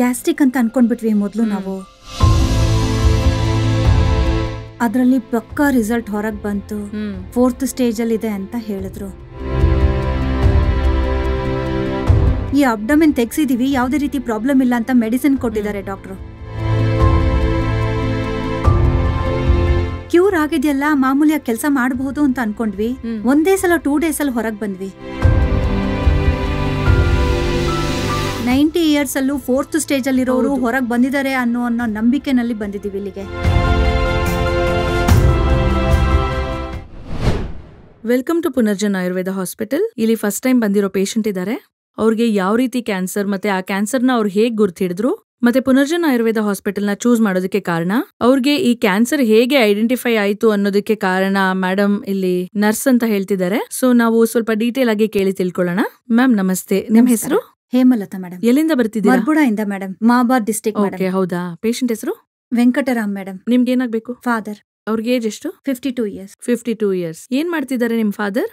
gastric ಅಂತ ಅನ್ಕೊಂಡ್ಬಿಟ್ವಿ ಮೊದಲು ನಾವು ಅದರಲ್ಲಿ ಪಕ್ಕಾ ರಿಸಲ್ಟ್ ಹೊರಗೆ ಬಂತು ಫೋರ್ತ್ ಸ್ಟೇಜ್ ಅಲ್ಲಿ ಇದೆ ಅಂತ ಹೇಳಿದ್ರು ಈ ಅಬ್ಡಮಿನ್ ತೆಗ್ಸಿದೀವಿ ಯಾವುದೇ ರೀತಿ ಪ್ರಾಬ್ಲಮ್ ಇಲ್ಲ ಅಂತ ಮೆಡಿಸಿನ್ ಕೊಟ್ಟಿದ್ದಾರೆ ಡಾಕ್ಟ್ರು ಕ್ಯೂರ್ ಆಗಿದೆಯಲ್ಲ ಮಾಮೂಲಿ ಕೆಲಸ ಮಾಡಬಹುದು ಅಂತ ಅನ್ಕೊಂಡ್ವಿ ಒಂದೇ ಸಲ ಟೂ ಡೇಸ್ ಅಲ್ಲಿ ಹೊರಗೆ ಬಂದ್ವಿ ನೈಂಟಿ ಇಯರ್ಸ್ ಅಲ್ಲೂ ಫೋರ್ತ್ ಸ್ಟೇಜ್ ಅಲ್ಲಿ ಇರೋರು ಹೊರಗೆ ಬಂದಿದ್ದಾರೆ ಅನ್ನೋ ಅನ್ನೋ ನಂಬಿಕೆನಲ್ಲಿ ಬಂದಿದ್ದೀವಿ ಇಲ್ಲಿಗೆ welcome to Punarjan Ayurveda hospital ಇಲ್ಲಿ ಫಸ್ಟ್ ಟೈಮ್ ಬಂದಿರೋ ಪೇಷಂಟ್ ಇದ್ದಾರೆ ಅವ್ರಿಗೆ ಯಾವ ರೀತಿ ಕ್ಯಾನ್ಸರ್ ಮತ್ತೆ ಆ ಕ್ಯಾನ್ಸರ್ ನ ಅವ್ರು ಹೇಗೆ ಹಿಡಿದ್ರು ಮತ್ತೆ ಪುನರ್ಜನ್ ಆಯುರ್ವೇದ ನ ಚೂಸ್ ಮಾಡೋದಕ್ಕೆ ಕಾರಣ ಅವ್ರಿಗೆ ಈ ಕ್ಯಾನ್ಸರ್ ಹೇಗೆ ಐಡೆಂಟಿಫೈ ಆಯಿತು ಅನ್ನೋದಕ್ಕೆ ಕಾರಣ ಮೇಡಮ್ ಇಲ್ಲಿ ನರ್ಸ್ ಅಂತ ಹೇಳ್ತಿದ್ದಾರೆ ಸೊ ನಾವು ಸ್ವಲ್ಪ ಡೀಟೇಲ್ ಆಗಿ ಕೇಳಿ ತಿಳ್ಕೊಳ್ಳೋಣ ಮ್ಯಾಮ್ ನಮಸ್ತೆ ನಿಮ್ಮ ಹೆಸರು ಹೇಮಲತಾ ಮೇಡಮ್ ಎಲ್ಲಿಂದ ಬರ್ತಿದ್ದೀರಾ ಇಂದ ಮೇಡಮ್ ಮಾಬಾರ್ ಡಿಸ್ಟಿಕ್ ಓಕೆ ಹೌದಾ ಪೇಷಂಟ್ ಹೆಸರು ವೆಂಕಟರಾಮ್ ಮೇಡಮ್ ನಿಮ್ಗೆ ಏನಾಗಬೇಕು ಫಾದರ್ ಅವ್ರಿಗೆ ಏಜ್ ಎಷ್ಟು fifty two years fifty two years ಏನ್ ಮಾಡ್ತಿದ್ದಾರೆ ನಿಮ್ ಫಾದರ್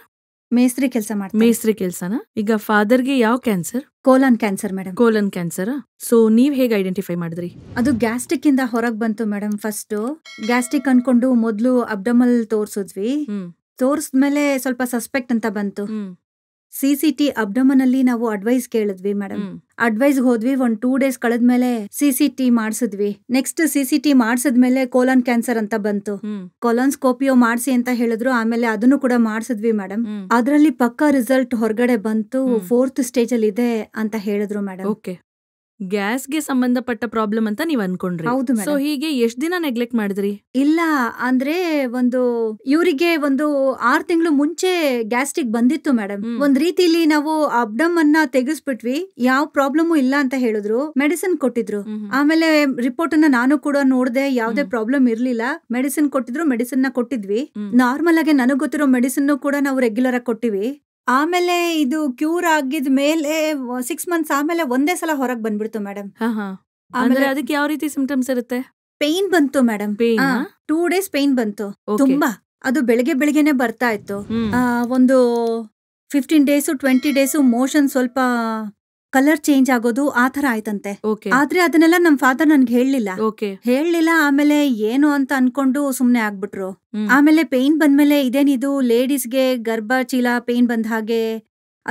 ಮೇಸ್ತ್ರಿ ಕೆಲಸ ಮಾಡಿ ಮೇಸ್ತ್ರಿ ಕೆಲಸನ ಈಗ ಫಾದರ್ಗೆ ಯಾವ cancer colon cancer madam colon cancer so ನೀವ್ ಹೇಗೆ ಐಡೆಂಟಿಫೈ ಮಾಡಿದ್ರಿ ಅದು ಗ್ಯಾಸ್ಟ್ರಿಕ್ ಇಂದ ಹೊರಗ್ ಬಂತು ಮೇಡಮ್ ಫಸ್ಟ್ ಗ್ಯಾಸ್ಟಿಕ್ ಅನ್ಕೊಂಡು ಮೊದ್ಲು ಅಬ್ಡಮಲ್ ತೋರ್ಸಿದ್ವಿ ಮೇಲೆ ಸ್ವಲ್ಪ ಸಸ್ಪೆಕ್ಟ್ ಅಂತ ಬಂತು ಸಿ ಸಿ ಟಿ ಅಬ್ಡಮನ್ ನಾವು ಅಡ್ವೈಸ್ ಕೇಳಿದ್ವಿ ಮೇಡಮ್ ಅಡ್ವೈಸ್ ಹೋದ್ವಿ ಒಂದ್ ಟೂ ಡೇಸ್ ಕಳೆದ್ಮೇಲೆ ಸಿ ಸಿ ಟಿ ಮಾಡಿಸಿದ್ವಿ ನೆಕ್ಸ್ಟ್ ಸಿ ಸಿ ಟಿ ಮಾಡಿಸಿದ್ಮೇಲೆ ಕೋಲನ್ ಕ್ಯಾನ್ಸರ್ ಅಂತ ಬಂತು ಕೋಲನ್ ಸ್ಕೋಪಿಯೋ ಮಾಡಿಸಿ ಅಂತ ಹೇಳಿದ್ರು ಆಮೇಲೆ ಅದನ್ನು ಕೂಡ ಮಾಡಿಸಿದ್ವಿ ಮೇಡಮ್ ಅದ್ರಲ್ಲಿ ಪಕ್ಕಾ ರಿಸಲ್ಟ್ ಹೊರಗಡೆ ಬಂತು ಫೋರ್ತ್ ಸ್ಟೇಜ್ ಅಲ್ಲಿ ಇದೆ ಅಂತ ಹೇಳಿದ್ರು ಮೇಡಮ್ ಗ್ಯಾಸ್ಗೆ ಸಂಬಂಧಪಟ್ಟ ಪ್ರಾಬ್ಲಮ್ ಅಂತ ನೀವ್ ಅನ್ಕೊಂಡ್ರಿ ಹೌದು ಸೊ ಹೀಗೆ ಎಷ್ಟ್ ದಿನ ನೆಗ್ಲೆಕ್ಟ್ ಮಾಡಿದ್ರಿ ಇಲ್ಲ ಅಂದ್ರೆ ಒಂದು ಇವರಿಗೆ ಒಂದು ಆರ್ ತಿಂಗಳು ಮುಂಚೆ ಗ್ಯಾಸ್ಟಿಕ್ ಬಂದಿತ್ತು ಮೇಡಮ್ ಒಂದ್ ರೀತಿಲಿ ನಾವು ಅಬ್ಡಮ್ ಅನ್ನ ತೆಗಿಸ್ಬಿಟ್ವಿ ಯಾವ ಪ್ರಾಬ್ಲಮ್ ಇಲ್ಲ ಅಂತ ಹೇಳಿದ್ರು ಮೆಡಿಸಿನ್ ಕೊಟ್ಟಿದ್ರು ಆಮೇಲೆ ರಿಪೋರ್ಟ್ ಅನ್ನ ನಾನು ಕೂಡ ನೋಡ್ದೆ ಯಾವ್ದೇ ಪ್ರಾಬ್ಲಮ್ ಇರ್ಲಿಲ್ಲ ಮೆಡಿಸಿನ್ ಕೊಟ್ಟಿದ್ರು ಮೆಡಿಸಿನ್ ನ ಕೊಟ್ಟಿದ್ವಿ ನಾರ್ಮಲ್ ಆಗಿ ನನಗ್ ಗೊತ್ತಿರೋ ಮೆಡಿಸಿನ್ ಕೂಡ ನಾವು ರೆಗ್ಯುಲರ್ ಆಗಿ ಕೊಟ್ಟಿವಿ ಆಮೇಲೆ ಇದು ಕ್ಯೂರ್ ಆಗಿದ ಮೇಲೆ ಸಿಕ್ಸ್ ಮಂತ್ಸ್ ಆಮೇಲೆ ಒಂದೇ ಸಲ ಹೊರಗೆ ಬಂದ್ಬಿಡ್ತು ಮೇಡಮ್ ಆಮೇಲೆ ಅದಕ್ಕೆ ಯಾವ ರೀತಿ ಸಿಂಪ್ಟಮ್ಸ್ ಇರುತ್ತೆ ಪೇನ್ ಬಂತು ಮೇಡಮ್ ಟೂ ಡೇಸ್ ಪೇನ್ ಬಂತು ತುಂಬಾ ಅದು ಬೆಳಿಗ್ಗೆ ಬೆಳಿಗ್ಗೆನೆ ಬರ್ತಾ ಇತ್ತು ಒಂದು fifteen days twenty days motion ಸ್ವಲ್ಪ ಕಲರ್ ಚೇಂಜ್ ಆಗೋದು ಆ ತರ ಆಯ್ತಂತೆ ಆದ್ರೆ ಅದನ್ನೆಲ್ಲ ನಮ್ ಫಾದರ್ ನನ್ಗೆ ಹೇಳಲಿಲ್ಲ ಹೇಳಲಿಲ್ಲ ಆಮೇಲೆ ಏನು ಅಂತ ಅನ್ಕೊಂಡು ಸುಮ್ನೆ ಆಗ್ಬಿಟ್ರು ಆಮೇಲೆ ಪೇನ್ ಬಂದ್ಮೇಲೆ ಇದೇನಿದು ಲೇಡೀಸ್ಗೆ ಗರ್ಭ ಚೀಲ ಪೇನ್ ಬಂದ ಹಾಗೆ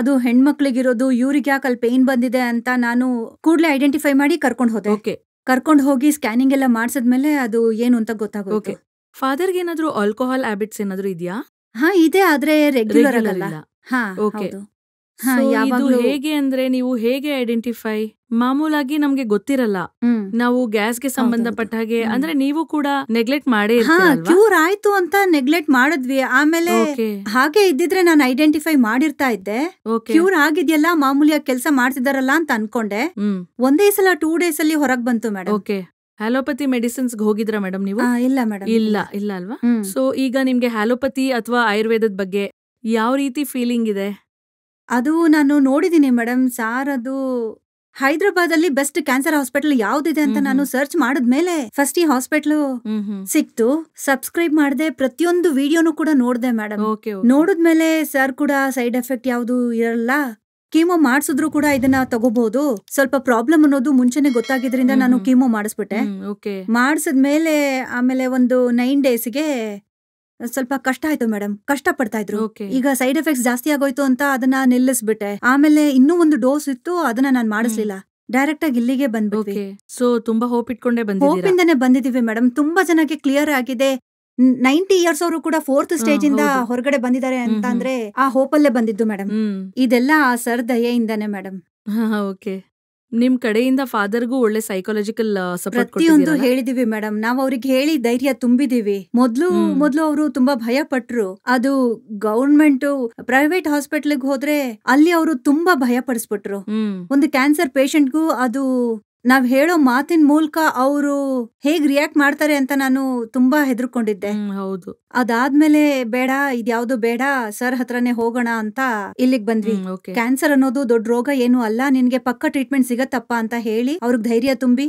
ಅದು ಹೆಣ್ಮಕ್ಳಿಗಿರೋದು ಇವ್ರಿಗೆ ಯಾಕೆ ಅಲ್ಲಿ ಪೇನ್ ಬಂದಿದೆ ಅಂತ ನಾನು ಕೂಡಲೇ ಐಡೆಂಟಿಫೈ ಮಾಡಿ ಕರ್ಕೊಂಡು ಹೋದೆ ಕರ್ಕೊಂಡು ಹೋಗಿ ಸ್ಕ್ಯಾನಿಂಗ್ ಎಲ್ಲ ಮಾಡಿಸಿದ್ಮೇಲೆ ಅದು ಏನು ಅಂತ ಗೊತ್ತಾಗುತ್ತೆ ಫಾದರ್ಗೆ ಏನಾದ್ರು ಆಲ್ಕೋಹಾಲ್ ಹ್ಯಾಬಿಟ್ಸ್ ಏನಾದ್ರು ಇದೆಯಾ ಹಾ ಇದೆ ಆದ್ರೆ ರೆಗ್ಯುಲರ್ ಆಗಲ್ಲ ಹಾ ಓಕೆ ಇದು ಹೇಗೆ ಅಂದ್ರೆ ನೀವು ಹೇಗೆ ಐಡೆಂಟಿಫೈ ಮಾಮೂಲಾಗಿ ನಮ್ಗೆ ಗೊತ್ತಿರಲ್ಲ ನಾವು ಗ್ಯಾಸ್ಗೆ ಸಂಬಂಧಪಟ್ಟ ಹಾಗೆ ಅಂದ್ರೆ ನೀವು ಕೂಡ ನೆಗ್ಲೆಕ್ಟ್ ಮಾಡಿ ಕ್ಯೂರ್ ಆಯ್ತು ಅಂತ ನೆಗ್ಲೆಕ್ಟ್ ಮಾಡಿದ್ವಿ ಆಮೇಲೆ ಹಾಗೆ ಇದ್ದಿದ್ರೆ ನಾನು ಐಡೆಂಟಿಫೈ ಮಾಡಿರ್ತಾ ಇದ್ದೆ ಕ್ಯೂರ್ ಆಗಿದ್ಯಲ್ಲ ಮಾಮೂಲಿಯಾಗಿ ಕೆಲಸ ಮಾಡ್ತಿದಾರಲ್ಲ ಅಂತ ಅನ್ಕೊಂಡೆ ಒಂದೇ ಸಲ ಟೂ ಡೇಸ್ ಅಲ್ಲಿ ಹೊರಗ್ ಬಂತು ಮೇಡಮ್ ಓಕೆ ಹ್ಯಾಲೋಪತಿ ಮೆಡಿಸಿನ್ಸ್ ಹೋಗಿದ್ರಾ ಮೇಡಮ್ ನೀವು ಇಲ್ಲ ಮೇಡಮ್ ಇಲ್ಲ ಇಲ್ಲ ಅಲ್ವಾ ಸೊ ಈಗ ನಿಮ್ಗೆ ಹ್ಯಾಲೋಪತಿ ಅಥವಾ ಆಯುರ್ವೇದದ ಬಗ್ಗೆ ಯಾವ ರೀತಿ ಫೀಲಿಂಗ್ ಇದೆ ಅದು ನಾನು ನೋಡಿದ್ದೀನಿ ಮೇಡಮ್ ಸಾರ್ ಅದು ಅಲ್ಲಿ ಬೆಸ್ಟ್ ಕ್ಯಾನ್ಸರ್ ಹಾಸ್ಪಿಟಲ್ ಯಾವ್ದಿದೆ ಅಂತ ನಾನು ಸರ್ಚ್ ಮಾಡಿದ್ಮೇಲೆ ಫಸ್ಟ್ ಈ ಹಾಸ್ಪಿಟಲ್ ಸಿಕ್ತು ಸಬ್ಸ್ಕ್ರೈಬ್ ಮಾಡಿದೆ ಪ್ರತಿಯೊಂದು ವಿಡಿಯೋನು ಕೂಡ ನೋಡಿದೆ ಮೇಡಮ್ ನೋಡಿದ್ಮೇಲೆ ಸರ್ ಕೂಡ ಸೈಡ್ ಎಫೆಕ್ಟ್ ಯಾವ್ದು ಇರಲ್ಲ ಕೀಮೋ ಮಾಡಿಸಿದ್ರು ಕೂಡ ಇದನ್ನ ತಗೋಬಹುದು ಸ್ವಲ್ಪ ಪ್ರಾಬ್ಲಮ್ ಅನ್ನೋದು ಮುಂಚೆನೆ ಗೊತ್ತಾಗಿದ್ರಿಂದ ನಾನು ಕೀಮೋ ಮಾಡಿಸ್ಬಿಟ್ಟೆ ಮಾಡಿಸಿದ್ಮೇಲೆ ಆಮೇಲೆ ಒಂದು ನೈನ್ ಡೇಸ್ಗೆ ಸ್ವಲ್ಪ ಕಷ್ಟ ಆಯ್ತು ಮೇಡಮ್ ಕಷ್ಟ ಪಡ್ತಾ ಇದ್ರು ಈಗ ಸೈಡ್ ಎಫೆಕ್ಟ್ಸ್ ಜಾಸ್ತಿ ಆಗೋಯ್ತು ಅಂತ ಅದನ್ನ ನಿಲ್ಲಿಸ್ಬಿಟ್ಟೆ ಆಮೇಲೆ ಇನ್ನೂ ಒಂದು ಡೋಸ್ ಇತ್ತು ಅದನ್ನ ನಾನು ಮಾಡಿಸ್ಲಿಲ್ಲ ಡೈರೆಕ್ಟ್ ಆಗಿ ಇಲ್ಲಿಗೆ ಬಂದ್ಬಿಟ್ವಿ ಸೊ ತುಂಬಾ ಹೋಪ್ ಇಟ್ಕೊಂಡೆ ಹೋಪ್ ಇಂದಾನೆ ಬಂದಿದೀವಿ ಮೇಡಮ್ ತುಂಬಾ ಜನಕ್ಕೆ ಕ್ಲಿಯರ್ ಆಗಿದೆ ನೈಂಟಿ ಇಯರ್ಸ್ ಅವರು ಕೂಡ ಫೋರ್ತ್ ಸ್ಟೇಜ್ ಇಂದ ಹೊರಗಡೆ ಬಂದಿದ್ದಾರೆ ಅಂತ ಅಂದ್ರೆ ಆ ಹೋಪಲ್ಲೇ ಬಂದಿದ್ದು ಮೇಡಮ್ ಇದೆಲ್ಲ ಆ ಸರ್ ದಯೆಯಿಂದಾನೆ ಮೇಡಮ್ ಓಕೆ ನಿಮ್ ಕಡೆಯಿಂದ ಫಾದರ್ಗೂ ಒಳ್ಳೆ ಸೈಕಾಲಜಿಕಲ್ ಪ್ರತಿಯೊಂದು ಹೇಳಿದೀವಿ ಮೇಡಮ್ ನಾವು ಅವ್ರಿಗೆ ಹೇಳಿ ಧೈರ್ಯ ತುಂಬಿದೀವಿ ಮೊದ್ಲು ಮೊದ್ಲು ಅವರು ತುಂಬಾ ಭಯ ಪಟ್ರು ಅದು ಗವರ್ಮೆಂಟ್ ಪ್ರೈವೇಟ್ ಹಾಸ್ಪಿಟಲ್ ಹೋದ್ರೆ ಅಲ್ಲಿ ಅವರು ತುಂಬಾ ಭಯ ಪಡಿಸ್ಬಿಟ್ರು ಒಂದು ಕ್ಯಾನ್ಸರ್ ಪೇಷಂಟ್ಗೂ ಅದು ನಾವ್ ಹೇಳೋ ಮಾತಿನ ಮೂಲಕ ಅವರು ಹೇಗ್ ರಿಯಾಕ್ಟ್ ಮಾಡ್ತಾರೆ ಅಂತ ನಾನು ತುಂಬಾ ಹೆದರ್ಕೊಂಡಿದ್ದೆ ಹೌದು ಅದಾದ್ಮೇಲೆ ಬೇಡ ಇದ್ಯಾವ್ದು ಬೇಡ ಸರ್ ಹತ್ರನೇ ಹೋಗೋಣ ಅಂತ ಇಲ್ಲಿಗೆ ಬಂದ್ವಿ ಕ್ಯಾನ್ಸರ್ ಅನ್ನೋದು ದೊಡ್ಡ ರೋಗ ಏನು ಅಲ್ಲ ನಿನ್ಗೆ ಪಕ್ಕ ಟ್ರೀಟ್ಮೆಂಟ್ ಸಿಗತ್ತಪ್ಪ ಅಂತ ಹೇಳಿ ಅವ್ರಿಗೆ ಧೈರ್ಯ ತುಂಬಿ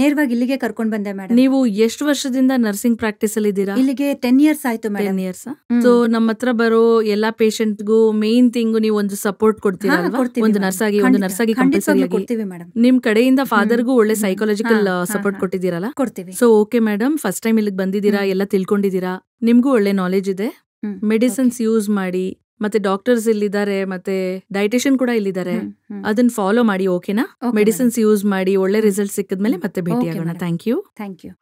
ನೇರವಾಗಿ ಇಲ್ಲಿಗೆ ಕರ್ಕೊಂಡ್ ಬಂದೆ ಮೇಡಮ್ ನೀವು ಎಷ್ಟು ವರ್ಷದಿಂದ ನರ್ಸಿಂಗ್ ಪ್ರಾಕ್ಟೀಸ್ ಅಲ್ಲಿ ಇದ್ದೀರಾ ಇಲ್ಲಿಗೆ ಟೆನ್ ಇಯರ್ಸ್ ಆಯ್ತು ಟೆನ್ ಇಯರ್ಸ್ ಸೊ ನಮ್ಮ ಹತ್ರ ಬರೋ ಎಲ್ಲಾ ಪೇಷಂಟ್ಗೂ ಮೇನ್ ಥಿಂಗ್ ನೀವು ಒಂದು ಸಪೋರ್ಟ್ ಕೊಡ್ತೀರಾ ಒಂದು ನರ್ಸ್ ಆಗಿ ಒಂದು ನರ್ಸ್ ಆಗಿ ಕೊಡ್ತೀವಿ ಮೇಡಮ್ ನಿಮ್ ಕಡೆಯಿಂದ ಫಾದರ್ಗೂ ಒಳ್ಳೆ ಸೈಕಾಲಜಿಕಲ್ ಸಪೋರ್ಟ್ uh, ಕೊಟ್ಟಿದ್ದೀರಲ್ಲ ಕೊಡ್ತೀವಿ so okay madam first time ಇಲ್ಲಿಗೆ ಬಂದಿದ್ದೀರಾ ಎಲ್ಲ ತಿಳ್ಕೊಂಡಿದ್ದೀರಾ ನಿಮ್ಗೂ ಒಳ್ಳೆ ನಾಲೆಜ್ ಇದೆ ಮೆಡಿಸಿನ್ಸ್ ಯೂಸ್ ಮಾಡಿ ಮತ್ತೆ ಡಾಕ್ಟರ್ಸ್ ಇಲ್ಲಿದ್ದಾರೆ ಮತ್ತೆ ಡೈಟೇಷನ್ ಕೂಡ ಇಲ್ಲಿದ್ದಾರೆ ಅದನ್ನ ಫಾಲೋ ಮಾಡಿ ಓಕೆನಾ ಮೆಡಿಸಿನ್ಸ್ ಯೂಸ್ ಮಾಡಿ ಒಳ್ಳೆ ರಿಸಲ್ಟ್ ಸಿಕ್ಕಿದ್ಮೇಲೆ ಮತ್ತೆ ಭೇಟಿ ಆಗೋಣ ಥ್ಯಾಂಕ್ ಯು ಥ್ಯಾಂಕ್ ಯು